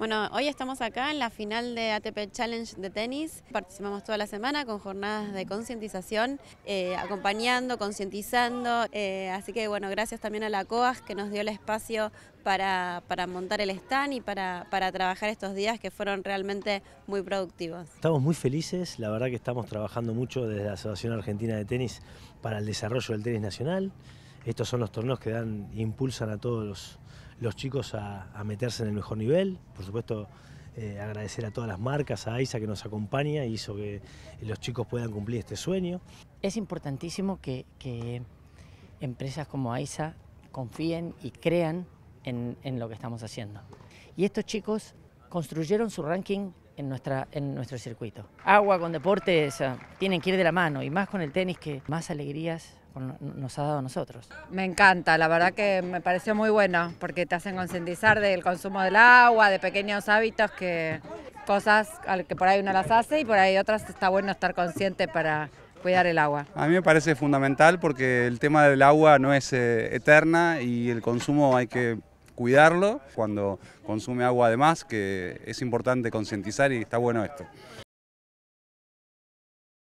Bueno, hoy estamos acá en la final de ATP Challenge de tenis. Participamos toda la semana con jornadas de concientización, eh, acompañando, concientizando. Eh, así que bueno, gracias también a la COAS que nos dio el espacio para, montar el stand y para, para, trabajar estos días que fueron realmente muy productivos. Estamos muy felices, la verdad que estamos trabajando mucho desde la Asociación Argentina de Tenis para el desarrollo del tenis nacional estos son los torneos que dan, impulsan a todos los, chicos a, meterse en el mejor nivel. Por supuesto, eh, agradecer a todas las marcas, a AISA que nos acompaña, y hizo que los chicos puedan cumplir este sueño. Es importantísimo que, empresas como AISA confíen y crean en lo que estamos haciendo. Y estos chicos construyeron su ranking en, nuestra, en nuestro circuito. Agua con deportes tienen que ir de la mano y más con el tenis que más alegrías nos ha dado a nosotros. Me encanta, la verdad que me pareció muy bueno porque te hacen concientizar del consumo del agua, de pequeños hábitos que cosas que por ahí uno las hace y por ahí otras está bueno estar consciente para cuidar el agua. A mí me parece fundamental porque el tema del agua no es eh, eterna y el consumo hay que cuidarlo cuando consume agua además, que es importante concientizar y está bueno esto.